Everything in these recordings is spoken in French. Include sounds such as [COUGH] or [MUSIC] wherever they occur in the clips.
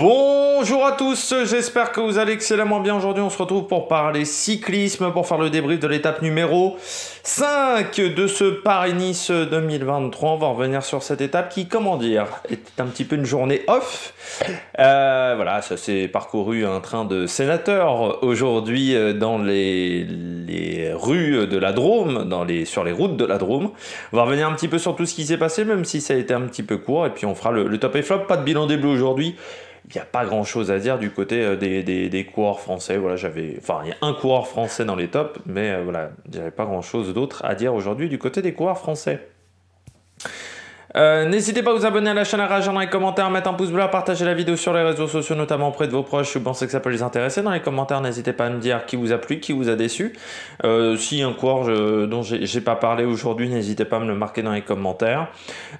Bonjour à tous, j'espère que vous allez excellemment bien aujourd'hui. On se retrouve pour parler cyclisme, pour faire le débrief de l'étape numéro 5 de ce Paris-Nice 2023. On va revenir sur cette étape qui, comment dire, est un petit peu une journée off. Euh, voilà, ça s'est parcouru un train de sénateurs aujourd'hui euh, dans les, rues de la Drôme, dans les, sur les routes de la Drôme. On va revenir un petit peu sur tout ce qui s'est passé, même si ça a été un petit peu court. Et puis on fera le, le top et flop, pas de bilan des bleus aujourd'hui il n'y a pas grand chose à dire du côté euh, des, coureurs français. Voilà, j'avais, enfin, il y a un coureur français dans les tops, mais euh, il n'y avait pas grand chose d'autre à dire aujourd'hui du côté des coureurs français. Euh, n'hésitez pas à vous abonner à la chaîne, à réagir dans les commentaires, à mettre un pouce bleu, à partager la vidéo sur les réseaux sociaux, notamment auprès de vos proches si vous pensez que ça peut les intéresser. Dans les commentaires, n'hésitez pas à me dire qui vous a plu, qui vous a déçu. Euh, si un cours je, dont j'ai pas parlé aujourd'hui, n'hésitez pas à me le marquer dans les commentaires.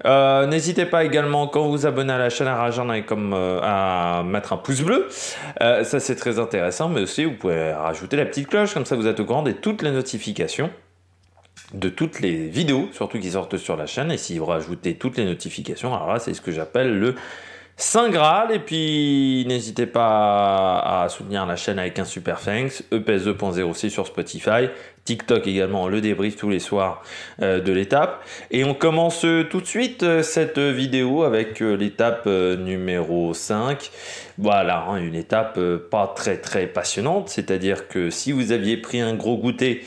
Euh, n'hésitez pas également, quand vous vous abonnez à la chaîne, à réagir dans les à mettre un pouce bleu. ça, c'est très intéressant, mais aussi, vous pouvez rajouter la petite cloche, comme ça vous êtes au courant de toutes les notifications de toutes les vidéos, surtout qui sortent sur la chaîne, et si vous rajoutez toutes les notifications, alors là, c'est ce que j'appelle le Saint Graal. Et puis, n'hésitez pas à soutenir la chaîne avec un super thanks, aussi e sur Spotify, TikTok également, le débrief tous les soirs euh, de l'étape. Et on commence tout de suite euh, cette vidéo avec euh, l'étape numéro 5. Voilà, hein, une étape pas très très passionnante, c'est-à-dire que si vous aviez pris un gros goûter,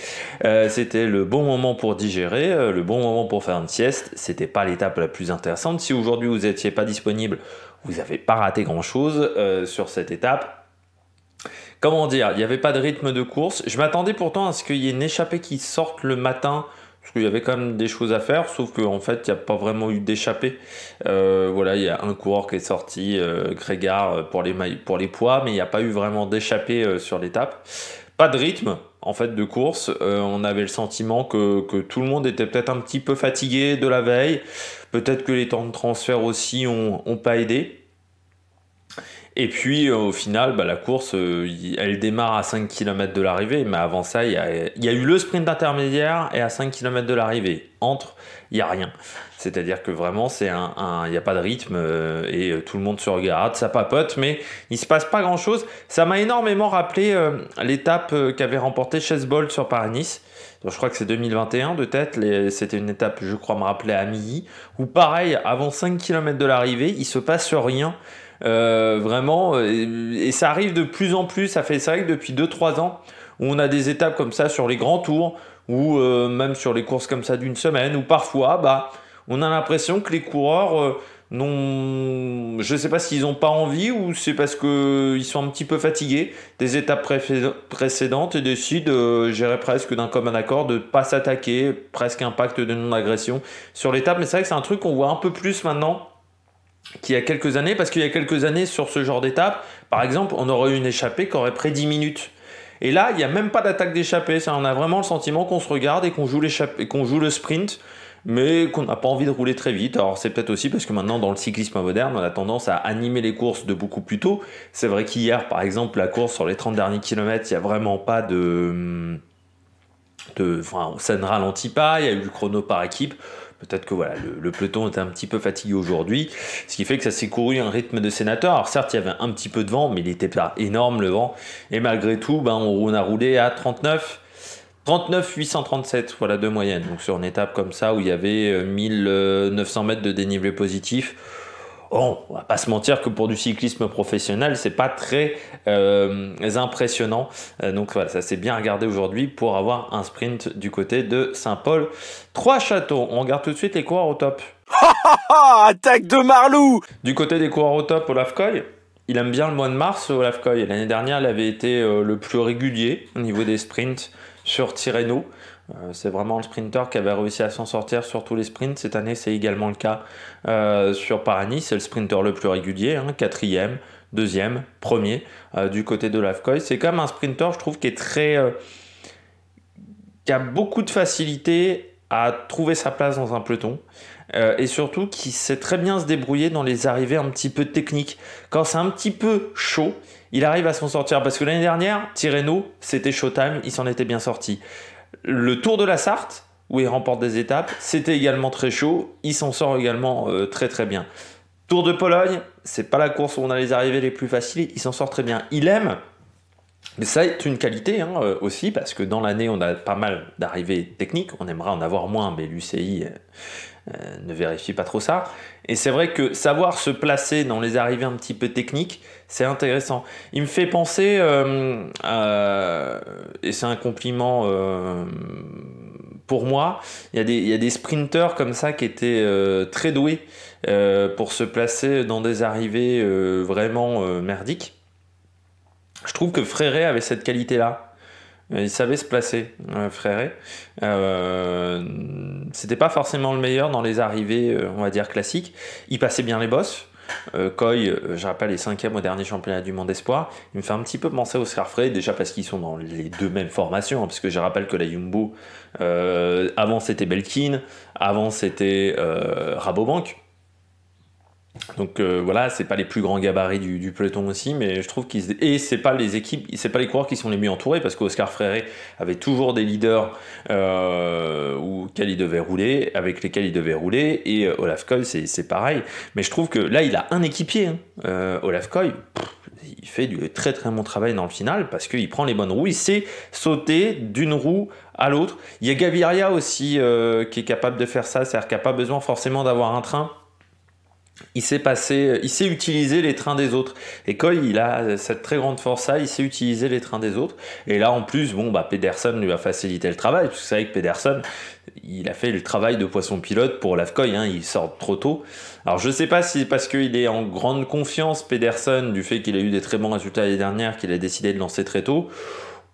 c'était le bon moment pour digérer, le bon moment pour faire une sieste, c'était pas l'étape la plus intéressante. Si aujourd'hui vous n'étiez pas disponible, vous n'avez pas raté grand-chose sur cette étape comment dire, il n'y avait pas de rythme de course. Je m'attendais pourtant à ce qu'il y ait une échappée qui sorte le matin. Parce qu'il y avait quand même des choses à faire, sauf qu'en fait, il n'y a pas vraiment eu d'échappée. Euh, voilà, il y a un coureur qui est sorti, grégar euh, Grégard, euh, pour les, pour poids, mais il n'y a pas eu vraiment d'échappée sur l'étape. Pas de rythme, en fait, de course. on avait le sentiment que, tout le monde était peut-être un petit peu fatigué de la veille. Peut-être que les temps de transfert aussi n'ont pas aidé. Et puis euh, au final, bah, la course, euh, elle démarre à 5 km de l'arrivée, mais avant ça, il y, a, eu le sprint intermédiaire et à 5 km de l'arrivée. Entre, il n'y a rien. C'est-à-dire que vraiment, c'est il n'y a pas de rythme euh, et tout le monde se regarde, ça papote, mais il se passe pas grand-chose. Ça m'a énormément rappelé l'étape qu'avait remportée Chessbold sur Paris-Nice. je crois que c'est 2021 de tête. c'était une étape, je crois me rappeler, à midi. où pareil, avant 5 km de l'arrivée, il se passe rien. Euh, vraiment, euh, et, ça arrive de plus en plus. Ça fait ça que depuis 2-3 ans, où on a des étapes comme ça sur les grands tours, ou euh, même sur les courses comme ça d'une semaine, ou parfois, bah, on a l'impression que les coureurs non, je ne sais pas s'ils n'ont pas envie ou c'est parce qu'ils sont un petit peu fatigués des étapes précédentes et décident, euh, j'irais presque d'un commun accord, de ne pas s'attaquer, presque un pacte de non-agression sur l'étape. Mais c'est vrai que c'est un truc qu'on voit un peu plus maintenant qu'il y a quelques années, parce qu'il y a quelques années sur ce genre d'étape, par exemple, on aurait eu une échappée qui aurait pris 10 minutes. Et là, il n'y a même pas d'attaque d'échappée. On a vraiment le sentiment qu'on se regarde et qu'on joue, qu'on joue le sprint, mais qu'on n'a pas envie de rouler très vite. Alors c'est peut-être aussi parce que maintenant, dans le cyclisme moderne, on a tendance à animer les courses de beaucoup plus tôt. C'est vrai qu'hier, par exemple, la course sur les 30 derniers kilomètres, il n'y a vraiment pas de... de... Enfin, ça ne ralentit pas, il y a eu le chrono par équipe. Peut-être que voilà, le, peloton est un petit peu fatigué aujourd'hui, ce qui fait que ça s'est couru un rythme de sénateur. Alors certes, il y avait un petit peu de vent, mais il n'était pas énorme le vent. Et malgré tout, ben, on a roulé à 39. 39 837, voilà de moyenne. Donc sur une étape comme ça où il y avait 1900 euh, euh, mètres de dénivelé positif, Bon, on va pas se mentir que pour du cyclisme professionnel, c'est pas très euh, impressionnant. Euh, donc voilà, ça c'est bien regardé aujourd'hui pour avoir un sprint du côté de Saint-Paul. Trois châteaux. On regarde tout de suite les coureurs au top. [LAUGHS] Attaque de Marlou Du côté des coureurs au top, Olaf Coy, il aime bien le mois de mars, Olaf Coy. L'année dernière, il avait été euh, le plus régulier au niveau des sprints sur Tirreno. Euh, c'est vraiment le sprinter qui avait réussi à s'en sortir sur tous les sprints. Cette année, c'est également le cas euh, sur Parani. C'est le sprinter le plus régulier, hein. quatrième, deuxième, premier euh, du côté de l'Afcoy. C'est comme un sprinter, je trouve, qui est très. qui a beaucoup de facilité à trouver sa place dans un peloton et surtout qui sait très bien se débrouiller dans les arrivées un petit peu techniques. Quand c'est un petit peu chaud, il arrive à s'en sortir parce que l'année dernière, Tirreno, c'était Showtime, il s'en était bien sorti. Le Tour de la Sarthe, où il remporte des étapes, c'était également très chaud. Il s'en sort également euh, très très bien. Tour de Pologne, c'est pas la course où on a les arrivées les plus faciles. Il s'en sort très bien. Il aime. Mais ça est une qualité hein, euh, aussi, parce que dans l'année, on a pas mal d'arrivées techniques. On aimerait en avoir moins, mais l'UCI euh, euh, ne vérifie pas trop ça. Et c'est vrai que savoir se placer dans les arrivées un petit peu techniques, c'est intéressant. Il me fait penser, euh, et c'est un compliment euh, pour moi, il y, a des, il sprinteurs comme ça qui étaient très doués pour se placer dans des arrivées vraiment merdiques. Je trouve que Fréré avait cette qualité-là. Il savait se placer, euh, Fréré. Euh, c'était pas forcément le meilleur dans les arrivées, euh, on va dire, classiques. Il passait bien les bosses. Coy, je rappelle, est cinquième au dernier championnat du monde espoir. Il me fait un petit peu penser au Scarfrey, déjà parce qu'ils sont dans les deux mêmes formations, puisque hein, parce je rappelle que la Yumbo avant c'était Belkin, avant c'était Rabobank. Donc voilà, euh, voilà, c'est pas les plus grands gabarits du, peloton aussi, mais je trouve qu'ils et c'est pas les équipes, c'est pas les coureurs qui sont les mieux entourés parce qu'Oscar Fréré avait toujours des leaders euh, il devait rouler, avec lesquels il devait rouler et euh, Olaf Koy c'est pareil. Mais je trouve que là il a un équipier, hein. Olaf Koy. il fait du très très bon travail dans le final parce qu'il prend les bonnes roues, il sait sauter d'une roue à l'autre. Il y a Gaviria aussi qui est capable de faire ça, c'est-à-dire qu'il n'a pas besoin forcément d'avoir un train il s'est passé, il s'est utilisé les trains des autres. Et Coy, il a cette très grande force là, il s'est utilisé les trains des autres. Et là, en plus, bon, bah, Pedersen lui a facilité le travail, parce que c'est vrai que Pedersen, il a fait le travail de poisson pilote pour l'Afcoy, hein, il sort trop tôt. Alors, je ne sais pas si c'est parce qu'il est en grande confiance, Pedersen, du fait qu'il a eu des très bons résultats l'année dernière, qu'il a décidé de lancer très tôt,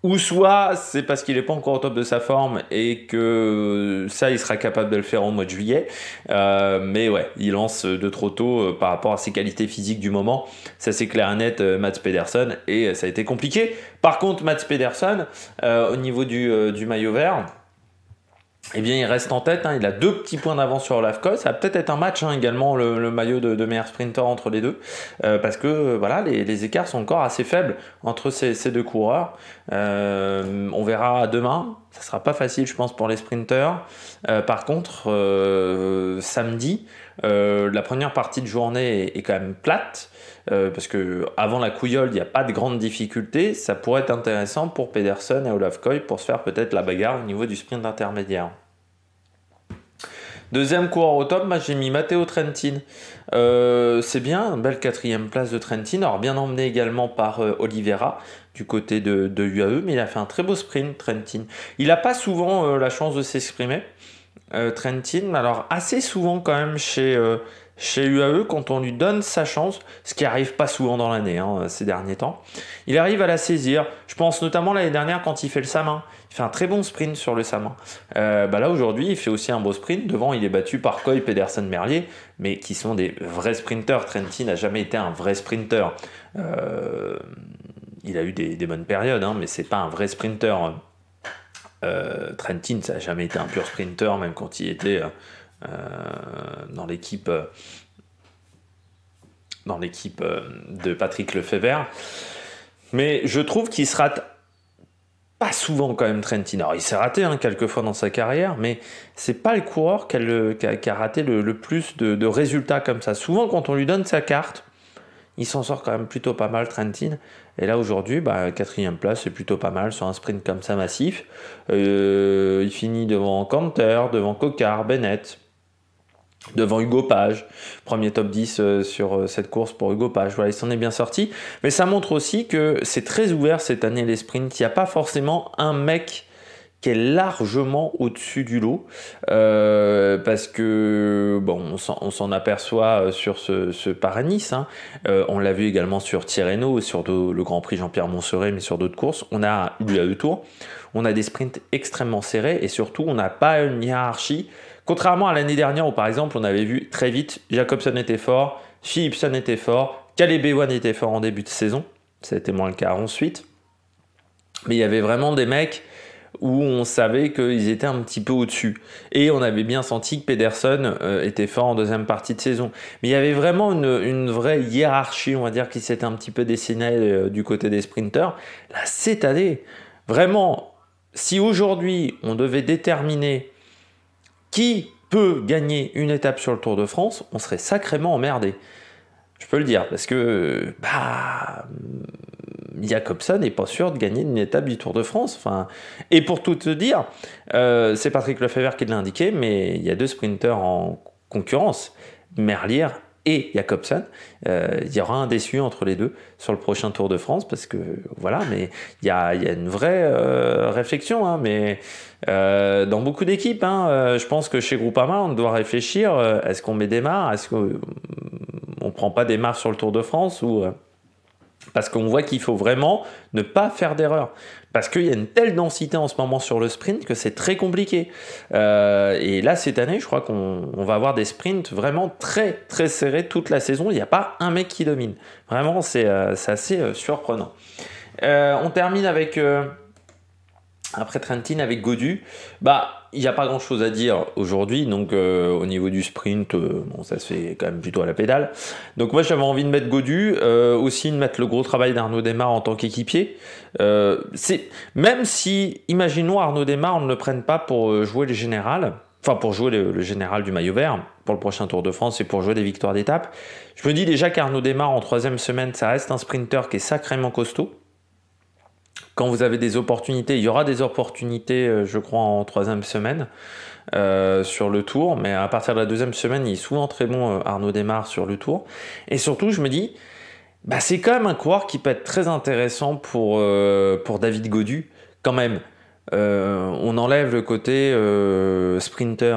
ou soit c'est parce qu'il n'est pas encore au top de sa forme et que ça, il sera capable de le faire en mois de juillet. Euh, mais ouais, il lance de trop tôt euh, par rapport à ses qualités physiques du moment. Ça, c'est clair net, euh, Mats Pedersen, et ça a été compliqué. Par contre, Mats Pedersen, au niveau du, du maillot vert, eh bien, il reste en tête. Hein. il a deux petits points d'avance sur Olaf Coy, Ça va peut-être être un match hein, également, le, maillot de, meilleur sprinter entre les deux. Euh, parce que euh, voilà, les, écarts sont encore assez faibles entre ces, deux coureurs. Euh, on verra demain. Ça sera pas facile, je pense, pour les sprinters. par contre, samedi, la première partie de journée est, quand même plate. parce que avant la couillole, il n'y a pas de grandes difficultés. Ça pourrait être intéressant pour Pedersen et Olaf Koy pour se faire peut-être la bagarre au niveau du sprint intermédiaire. Deuxième coureur au top, moi j'ai mis Matteo Trentin. Euh, c'est bien, belle quatrième place de Trentin. Alors bien emmené également par euh, Oliveira du côté de, UAE, e, mais il a fait un très beau sprint, Trentin. Il n'a pas souvent euh, la chance de s'exprimer, Trentin. Alors assez souvent quand même chez chez UAE quand on lui donne sa chance, ce qui arrive pas souvent dans l'année hein, ces derniers temps. Il arrive à la saisir. Je pense notamment l'année dernière quand il fait le Samin. Il fait un très bon sprint sur le Samin. Euh, bah là aujourd'hui, il fait aussi un beau sprint. Devant, il est battu par Coy, Pedersen, Merlier, mais qui sont des vrais sprinteurs. Trentin n'a jamais été un vrai sprinteur. Euh, il a eu des, bonnes périodes, mais hein, mais c'est pas un vrai sprinteur. Euh, Trentin, ça n'a jamais été un pur sprinter, même quand il était euh, dans l'équipe euh, dans l'équipe euh, de Patrick Lefebvre. Mais je trouve qu'il se rate pas souvent quand même Trentin. Alors il s'est raté hein, quelques fois dans sa carrière, mais c'est pas le coureur qui a, raté le, plus de, résultats comme ça. Souvent quand on lui donne sa carte, il s'en sort quand même plutôt pas mal Trentin. Et là aujourd'hui, bah, quatrième place, c'est plutôt pas mal sur un sprint comme ça massif. il finit devant Canter, devant Cocard, Bennett devant Hugo Page, premier top 10 euh, sur euh, cette course pour Hugo Page. Voilà, il s'en est bien sorti. Mais ça montre aussi que c'est très ouvert cette année les sprints. Il n'y a pas forcément un mec qui est largement au-dessus du lot, euh, parce que bon, on s'en aperçoit sur ce, ce nice hein. on l'a vu également sur Tirreno, sur le Grand Prix Jean-Pierre Montserrat, mais sur d'autres courses. On a eu à deux tours. On a des sprints extrêmement serrés et surtout, on n'a pas une hiérarchie Contrairement à l'année dernière où par exemple on avait vu très vite Jacobson était fort, Philipson était fort, Caleb Ewan était fort en début de saison, ça a été moins le cas ensuite. Mais il y avait vraiment des mecs où on savait qu'ils étaient un petit peu au-dessus. Et on avait bien senti que Pedersen euh, était fort en deuxième partie de saison. Mais il y avait vraiment une, vraie hiérarchie, on va dire, qui s'était un petit peu dessinée euh, du côté des sprinters. Là, cette année, vraiment, si aujourd'hui on devait déterminer qui peut gagner une étape sur le Tour de France, on serait sacrément emmerdé. Je peux le dire, parce que bah, Jacobson n'est pas sûr de gagner une étape du Tour de France. Enfin, et pour tout te dire, euh, c'est Patrick Lefebvre qui l'a indiqué, mais il y a deux sprinteurs en concurrence, Merlier et Jacobsen. Euh, il y aura un déçu entre les deux sur le prochain Tour de France parce que voilà, mais il y a, une vraie euh, réflexion. Hein, mais euh, dans beaucoup d'équipes, hein, je pense que chez Groupama, on doit réfléchir est-ce qu'on met des marres Est-ce qu'on ne prend pas des marres sur le Tour de France ou parce qu'on voit qu'il faut vraiment ne pas faire d'erreur parce qu'il y a une telle densité en ce moment sur le sprint que c'est très compliqué. Euh, et là, cette année, je crois qu'on va avoir des sprints vraiment très très serrés toute la saison. Il n'y a pas un mec qui domine. Vraiment, c'est euh, assez euh, surprenant. on termine avec après Trentin avec Godu. Bah il n'y a pas grand chose à dire aujourd'hui, donc euh, au niveau du sprint, euh, bon, ça se fait quand même plutôt à la pédale. Donc moi j'avais envie de mettre Godu, euh, aussi de mettre le gros travail d'Arnaud Desmar en tant qu'équipier. c'est même si, imaginons Arnaud Desmar, on ne le prenne pas pour jouer le général, enfin pour jouer le, général du maillot vert pour le prochain Tour de France et pour jouer des victoires d'étape. Je me dis déjà qu'Arnaud Desmar en troisième semaine, ça reste un sprinter qui est sacrément costaud quand vous avez des opportunités, il y aura des opportunités, euh, je crois, en troisième semaine euh, sur le tour. Mais à partir de la deuxième semaine, il est souvent très bon, euh, Arnaud démarre sur le tour. Et surtout, je me dis, bah, c'est quand même un coureur qui peut être très intéressant pour, pour David Godu, quand même. on enlève le côté sprinter.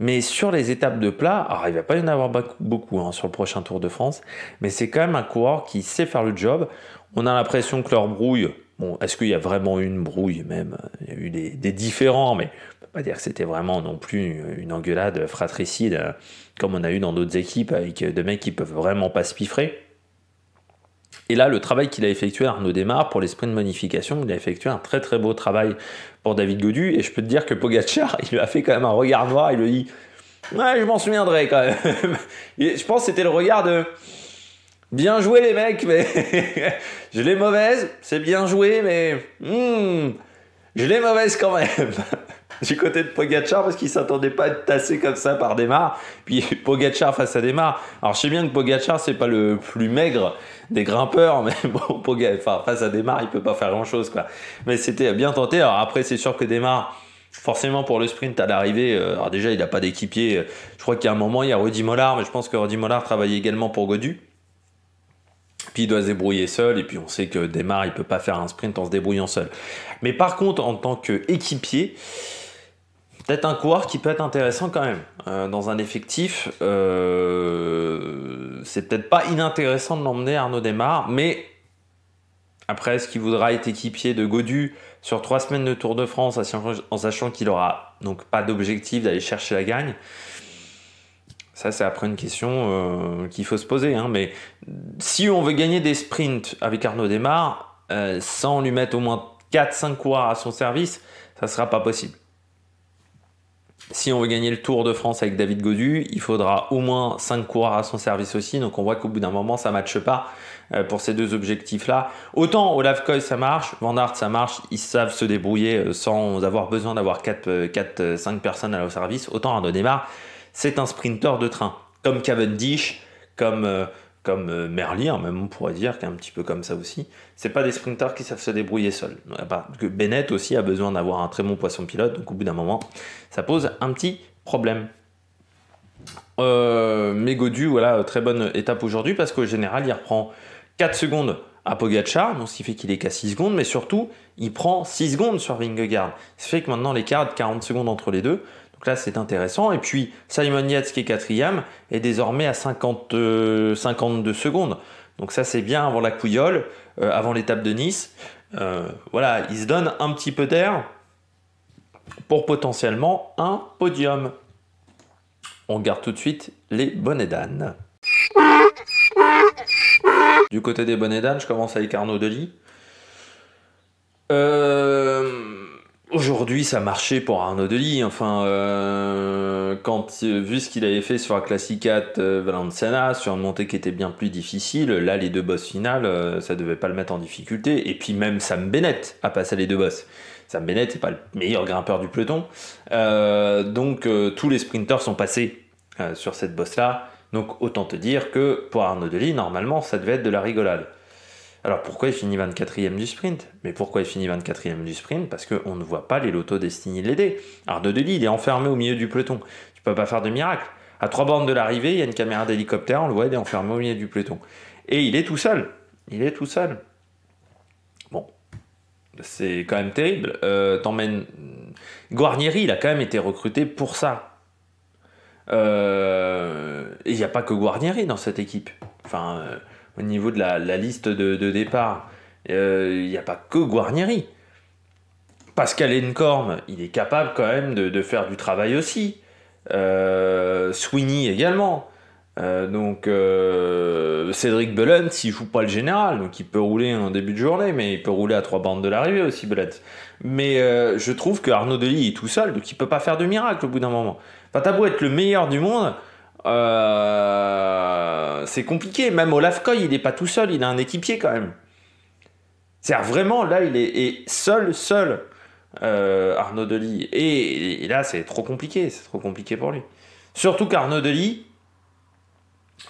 Mais sur les étapes de plat, alors il va pas y en avoir beaucoup hein, sur le prochain Tour de France, mais c'est quand même un coureur qui sait faire le job. On a l'impression que leur brouille, est-ce qu'il y a vraiment une brouille même Il y a eu des, différents, différends, mais pas dire que c'était vraiment non plus une engueulade fratricide comme on a eu dans d'autres équipes avec des mecs qui peuvent vraiment pas se piffrer. Et là, le travail qu'il a effectué Arnaud Démarre pour les sprints de modification, il a effectué un très très beau travail pour David Godu. Et je peux te dire que Pogachar, [LAUGHS] il lui a fait quand même un regard noir. Il lui dit Ouais, je m'en souviendrai quand même. je pense que c'était le regard de Bien joué les mecs, mais [LAUGHS] je l'ai mauvaise, c'est bien joué, mais hmm, je l'ai mauvaise quand même. [LAUGHS] du côté de Pogacar, parce qu'il s'attendait pas à être tassé comme ça par Démar. Puis [LAUGHS] Pogacar face à Démar. Alors je sais bien que Pogacar, c'est pas le plus maigre des grimpeurs, mais bon, face à Démar il peut pas faire grand-chose. quoi. Mais c'était bien tenté. Alors après, c'est sûr que Démar forcément pour le sprint à l'arrivée, euh, alors déjà il n'a pas d'équipier, je crois qu'à un moment il y a Rudy Mollard, mais je pense que Rudy Mollard travaillait également pour Godu. Puis il doit se débrouiller seul, et puis on sait que Démarre il peut pas faire un sprint en se débrouillant seul. Mais par contre, en tant qu'équipier, peut-être un coureur qui peut être intéressant quand même euh, dans un effectif. Euh, c'est peut-être pas inintéressant de l'emmener Arnaud Démarre, mais après, ce qu'il voudra être équipier de Godu sur trois semaines de Tour de France, en sachant qu'il aura donc pas d'objectif d'aller chercher la gagne ça, c'est après une question euh, qu'il faut se poser. Hein, mais si on veut gagner des sprints avec Arnaud Desmar, euh, sans lui mettre au moins 4-5 coureurs à son service, ça ne sera pas possible. Si on veut gagner le Tour de France avec David Godu, il faudra au moins 5 coureurs à son service aussi. Donc on voit qu'au bout d'un moment, ça ne matche pas euh, pour ces deux objectifs-là. Autant Olaf Koy, ça marche, Van Aert, ça marche, ils savent se débrouiller sans avoir besoin d'avoir 4-5 personnes à leur service. Autant Arnaud Desmarres, c'est un sprinter de train, comme Cavendish, comme, euh, comme euh, Merlier, même on pourrait dire qu'un petit peu comme ça aussi. C'est pas des sprinters qui savent se débrouiller seuls. Ah bah, que Bennett aussi a besoin d'avoir un très bon poisson pilote, donc au bout d'un moment, ça pose un petit problème. Euh, mais voilà, très bonne étape aujourd'hui parce qu'au général, il reprend 4 secondes à Pogacar, donc ce qui fait qu'il est qu'à 6 secondes, mais surtout, il prend 6 secondes sur Vingegaard. Ce qui fait que maintenant, l'écart de 40 secondes entre les deux, donc là, c'est intéressant. Et puis, Simon Yates, qui est quatrième, est désormais à 50, 52 euh, secondes. Donc ça, c'est bien avant la couillole, euh, avant l'étape de Nice. Euh, voilà, il se donne un petit peu d'air pour potentiellement un podium. On garde tout de suite les bonnets d'âne. Du côté des bonnets d'âne, je commence avec Arnaud Delis. Euh Aujourd'hui, ça marchait pour Arnaud Delis. Enfin, euh, quand euh, vu ce qu'il avait fait sur la Classicat euh, Valenciana, sur une montée qui était bien plus difficile, là, les deux bosses finales, ça devait pas le mettre en difficulté. Et puis même Sam Bennett a passé les deux bosses. Sam Bennett, c'est pas le meilleur grimpeur du peloton. donc tous les sprinters sont passés sur cette bosse-là. Donc autant te dire que pour Arnaud Delis, normalement, ça devait être de la rigolade. Alors pourquoi il finit 24e du sprint Mais pourquoi il finit 24e du sprint Parce qu'on ne voit pas les lotos destinés de l'aider. Arnaud Delis, il est enfermé au milieu du peloton. Tu peux pas faire de miracle. À trois bornes de l'arrivée, il y a une caméra d'hélicoptère, on le voit, il est enfermé au milieu du peloton. Et il est tout seul. Il est tout seul. Bon, c'est quand même terrible. Euh, t'emmènes. Guarnieri, il a quand même été recruté pour ça. Euh, et il n'y a pas que Guarnieri dans cette équipe. Enfin. Euh, au niveau de la, liste de, départ. Il euh, n'y a pas que Guarnieri. Pascal Encorm, il est capable quand même de, faire du travail aussi. Euh, Sweeney également. Euh, donc euh, Cédric joue pas le général, donc il peut rouler en début de journée, mais il peut rouler à trois bandes de l'arrivée aussi Belent. Mais je trouve que Arnaud Delis est tout seul, donc il peut pas faire de miracle au bout d'un moment. Enfin, t'as beau être le meilleur du monde, euh, c'est compliqué. Même Olaf Coy, il n'est pas tout seul, il a un équipier quand même. C'est-à-dire vraiment, là, il est, seul, seul, euh, Arnaud Delis. Et, là, c'est trop compliqué, c'est trop compliqué pour lui. Surtout qu'Arnaud Delis,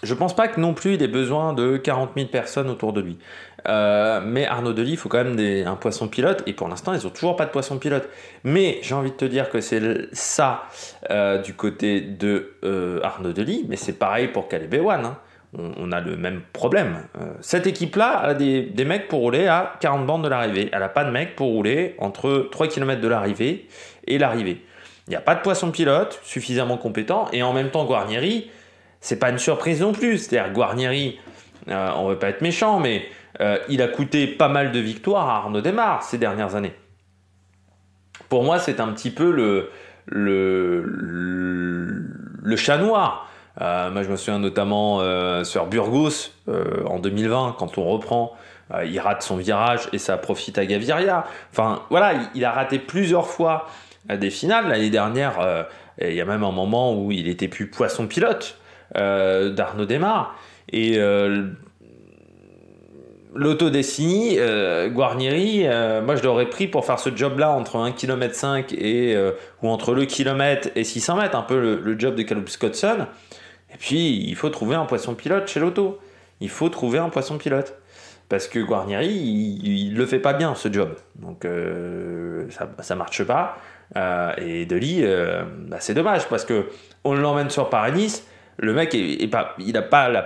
je pense pas que non plus il ait besoin de 40 000 personnes autour de lui. Euh, mais Arnaud Delis, il faut quand même un poisson pilote. Et pour l'instant, ils ont toujours pas de poisson pilote. Mais j'ai envie de te dire que c'est ça euh, du côté de euh, Arnaud Delis. Mais c'est pareil pour Caleb Ewan. Hein. On, a le même problème. cette équipe-là a des, des, mecs pour rouler à 40 bandes de l'arrivée. Elle n'a pas de mecs pour rouler entre 3 km de l'arrivée et l'arrivée. Il n'y a pas de poisson pilote suffisamment compétent. Et en même temps, Guarnieri c'est pas une surprise non plus. C'est-à-dire Guarnieri, euh, on veut pas être méchant, mais euh, il a coûté pas mal de victoires à Arnaud Desmar ces dernières années. Pour moi, c'est un petit peu le, le, le, chat noir. Euh, moi, je me souviens notamment sur Burgos en 2020, quand on reprend, il rate son virage et ça profite à Gaviria. Enfin, voilà, il, a raté plusieurs fois des finales. L'année dernière, il y a même un moment où il était plus poisson pilote. Euh, d'Arnaud Desmar. Et euh, l'auto euh, Guarnieri, euh, moi je l'aurais pris pour faire ce job-là entre 1,5 km et, ou entre le kilomètre et 600 mètres, un peu le, job de Caleb Scottson. Et puis il faut trouver un poisson pilote chez l'auto. Il faut trouver un poisson pilote. Parce que Guarnieri, il, ne le fait pas bien ce job. Donc ça, ne marche pas. et Deli, bah, c'est dommage parce que on l'emmène sur Paris-Nice le mec, pas, il n'a pas la,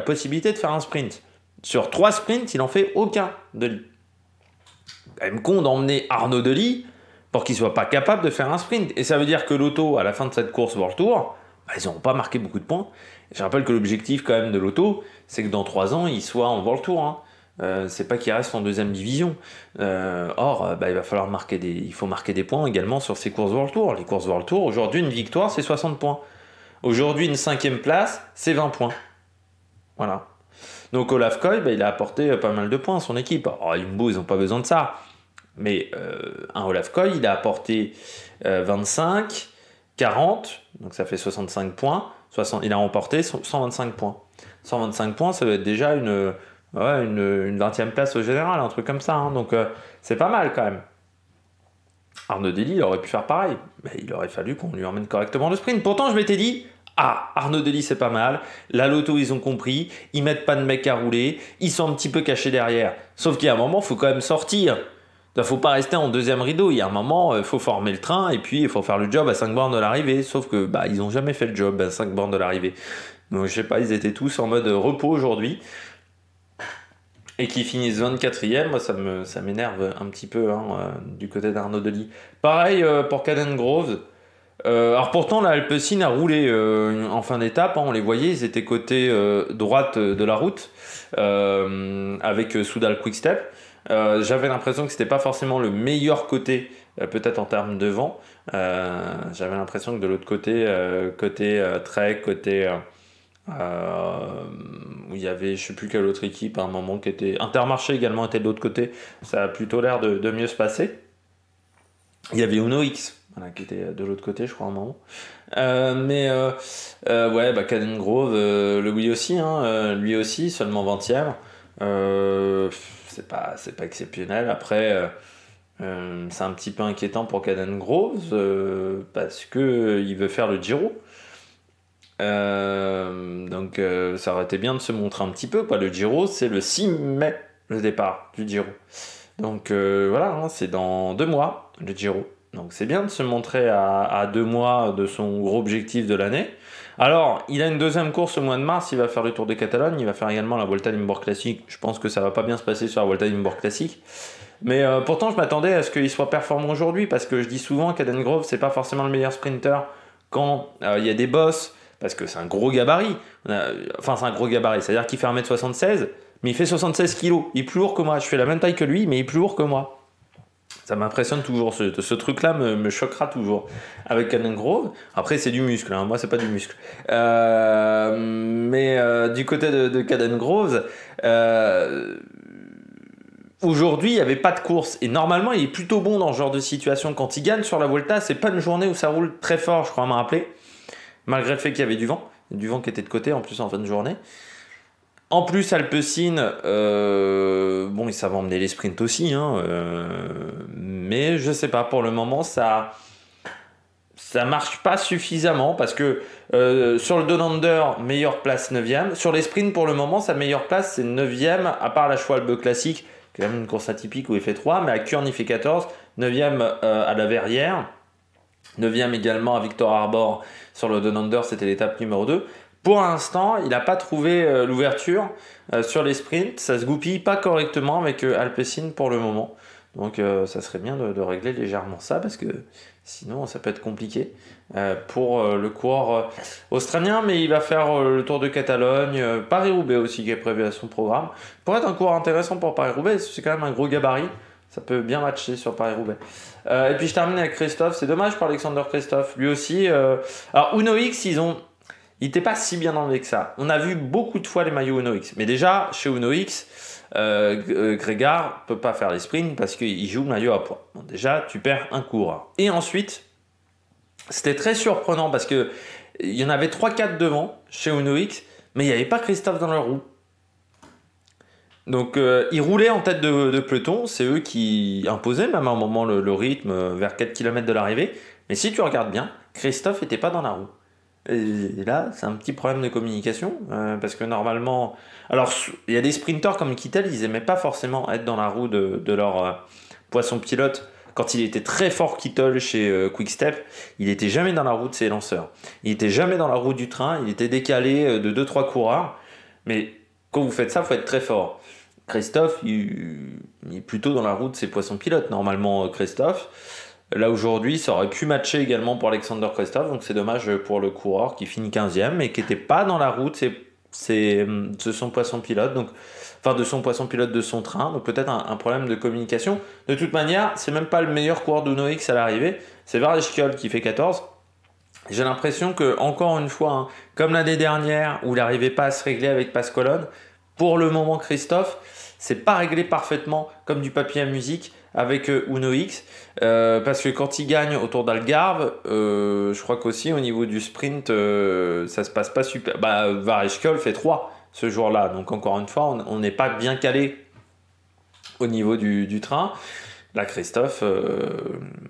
possibilité de faire un sprint. Sur trois sprints, il en fait aucun. De... même con d'emmener Arnaud Delis pour qu'il soit pas capable de faire un sprint. Et ça veut dire que l'auto, à la fin de cette course World Tour, bah, ils n'ont pas marqué beaucoup de points. je rappelle que l'objectif quand même de l'auto, c'est que dans trois ans, il soit en World Tour. Hein. n'est euh, c'est pas qu'il reste en deuxième division. Euh, or, euh, bah, il va falloir marquer des, il faut marquer des points également sur ces courses World Tour. Les courses World Tour, aujourd'hui, une victoire, c'est 60 points. Aujourd'hui, une cinquième place, c'est 20 points. Voilà. Donc Olaf Koy, bah, il a apporté euh, pas mal de points à son équipe. Alors, oh, ils n'ont pas besoin de ça. Mais euh, un Olaf Koy, il a apporté 25, euh, 40, donc ça fait 65 points. 60, il a remporté 125 points. 125 points, ça doit être déjà une, une, 20e place au général, un truc comme ça. Hein. Donc c'est pas mal quand même. Arnaud Dely, il aurait pu faire pareil. Mais il aurait fallu qu'on lui emmène correctement le sprint. Pourtant, je m'étais dit, ah, Arnaud Delis c'est pas mal, la loto ils ont compris, ils mettent pas de mec à rouler, ils sont un petit peu cachés derrière. Sauf qu'il y a un moment, il faut quand même sortir. Il faut pas rester en deuxième rideau. Il y a un moment, il euh, faut former le train et puis il faut faire le job à 5 bornes de l'arrivée. Sauf que bah ils ont jamais fait le job à 5 bornes de l'arrivée. Donc je sais pas, ils étaient tous en mode repos aujourd'hui. Et qui finissent 24e, ça m'énerve un petit peu hein, euh, du côté d'Arnaud Delis. Pareil euh, pour Caden Groves. Euh, alors pourtant, la Alpecin a roulé euh, en fin d'étape. Hein, on les voyait, ils étaient côté euh, droite de la route avec Soudal Quickstep. J'avais l'impression que ce n'était pas forcément le meilleur côté, peut-être en termes de vent. J'avais l'impression que de l'autre côté, côté Trek, côté où il y avait, je ne sais plus quelle autre équipe à un moment qui était Intermarché également était de l'autre côté. Ça a plutôt l'air de mieux se passer. Il y avait Uno X, qui était de l'autre côté, je crois, à un moment. Euh, mais euh, euh, ouais, bah, Caden Grove, le aussi, hein, lui aussi, seulement 20 e c'est pas, pas exceptionnel. Après, c'est un petit peu inquiétant pour Caden Grove parce que il veut faire le Giro. donc ça aurait été bien de se montrer un petit peu. Quoi. Le Giro, c'est le 6 mai, le départ du Giro. Donc voilà, hein, c'est dans deux mois le Giro. Donc c'est bien de se montrer à, deux mois de son gros objectif de l'année. Alors, il a une deuxième course au mois de mars, il va faire le Tour de Catalogne, il va faire également la Volta d'Imborg Classique. Je pense que ça va pas bien se passer sur la Volta d'Imborg Classique. Mais euh, pourtant, je m'attendais à ce qu'il soit performant aujourd'hui parce que je dis souvent qu'Aden Grove, c'est pas forcément le meilleur sprinter quand euh, il y a des bosses parce que c'est un gros gabarit. enfin, c'est un gros gabarit, c'est-à-dire qu'il fait 1m76, mais il fait 76 kg. Il est plus lourd que moi. Je fais la même taille que lui, mais il est plus lourd que moi. Ça m'impressionne toujours. Ce, truc-là me, choquera toujours. Avec Caden Grove, après, c'est du muscle. Hein. Moi, c'est pas du muscle. Euh, mais euh, du côté de, de Grove, euh, Aujourd'hui, il n'y avait pas de course. Et normalement, il est plutôt bon dans ce genre de situation. Quand il gagne sur la Volta, c'est pas une journée où ça roule très fort, je crois m'en rappeler. Malgré le fait qu'il y avait du vent. Du vent qui était de côté en plus en fin de journée. En plus, Alpecin, euh, bon, ils savent emmener les sprints aussi, hein, euh, mais je sais pas, pour le moment, ça ça marche pas suffisamment parce que euh, sur le Donander, meilleure place 9 e Sur les sprints, pour le moment, sa meilleure place, c'est 9 e à part la Schwalbe classique, qui est quand même une course atypique où il fait 3, mais à Kurn, il fait 14, 9 e à la Verrière. 9e également à Victor Arbor sur le Donander, c'était l'étape numéro 2 pour l'instant, il n'a pas trouvé euh, l'ouverture euh, sur les sprints. Ça se goupille pas correctement avec euh, Alpecin pour le moment. Donc ça serait bien de, régler légèrement ça parce que sinon ça peut être compliqué pour le coureur australien. Mais il va faire le Tour de Catalogne, Paris-Roubaix aussi qui est prévu à son programme. Pour être un coureur intéressant pour Paris-Roubaix, c'est quand même un gros gabarit. Ça peut bien matcher sur Paris-Roubaix. et puis je termine avec Christophe. C'est dommage pour Alexander Christophe. Lui aussi. alors Uno X, ils ont il n'était pas si bien enlevé que ça. On a vu beaucoup de fois les maillots Uno X. Mais déjà, chez Uno X, euh, ne euh, peut pas faire les sprints parce qu'il joue maillot à poids. déjà, tu perds un cours. Et ensuite, c'était très surprenant parce que il y en avait 3-4 devant chez Uno X, mais il n'y avait pas Christophe dans leur roue. Donc euh, ils roulaient en tête de, peloton, c'est eux qui imposaient même à un moment le, le rythme vers 4 km de l'arrivée. Mais si tu regardes bien, Christophe n'était pas dans la roue. Et là, c'est un petit problème de communication, euh, parce que normalement... Alors, il y a des sprinteurs comme Kittel, ils n'aimaient pas forcément être dans la roue de, leur euh, poisson pilote. Quand il était très fort Kittel chez euh, Quickstep, il n'était jamais dans la roue de ses lanceurs. Il n'était jamais dans la roue du train, il était décalé de 2 trois coureurs. Mais quand vous faites ça, faut être très fort. Christophe, il, il est plutôt dans la roue de ses poissons pilotes, normalement, Christophe. Là aujourd'hui, ça aurait pu matcher également pour Alexander Christophe. donc c'est dommage pour le coureur qui finit 15e et qui n'était pas dans la route c'est, hum, de son poisson pilote, donc, enfin de son poisson pilote de son train, donc peut-être un, problème de communication. De toute manière, c'est même pas le meilleur coureur d'Uno X à l'arrivée, c'est Varejkiol qui fait 14. J'ai l'impression que, encore une fois, hein, comme l'année dernière où il n'arrivait pas à se régler avec Pascolone, pour le moment, Christophe, c'est pas réglé parfaitement comme du papier à musique avec euh, Uno X. Euh, parce que quand il gagne autour d'Algarve, euh, je crois qu'aussi au niveau du sprint, ça ça se passe pas super. Bah, fait 3 ce jour-là. Donc, encore une fois, on n'est pas bien calé au niveau du, train. Là, Christophe,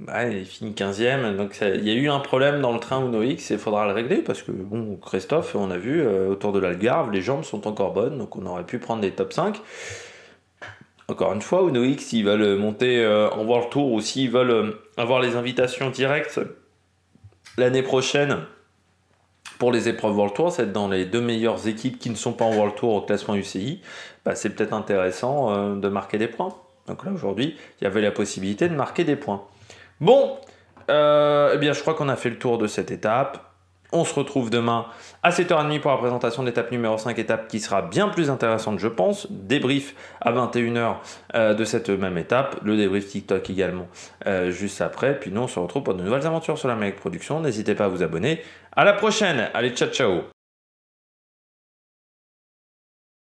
bah, il finit 15e. Donc, il y a eu un problème dans le train Uno X il faudra le régler parce que, bon, Christophe, on a vu, autour de l'Algarve, les jambes sont encore bonnes. Donc, on aurait pu prendre des top 5 encore une fois, au Noix, ils veulent euh, monter euh, en World Tour ou s'ils veulent euh, avoir les invitations directes l'année prochaine pour les épreuves World Tour, c'est dans les deux meilleures équipes qui ne sont pas en World Tour au classement UCI, bah, c'est peut-être intéressant de marquer des points. Donc là, aujourd'hui, il y avait la possibilité de marquer des points. Bon, eh bien, je crois qu'on a fait le tour de cette étape. On se retrouve demain à 7h30 pour la présentation de l'étape numéro 5, étape qui sera bien plus intéressante, je pense. Débrief à 21h euh, de cette même étape, le débrief TikTok également euh, juste après. Puis nous, on se retrouve pour de nouvelles aventures sur la même Production. N'hésitez pas à vous abonner. À la prochaine. Allez, ciao, ciao.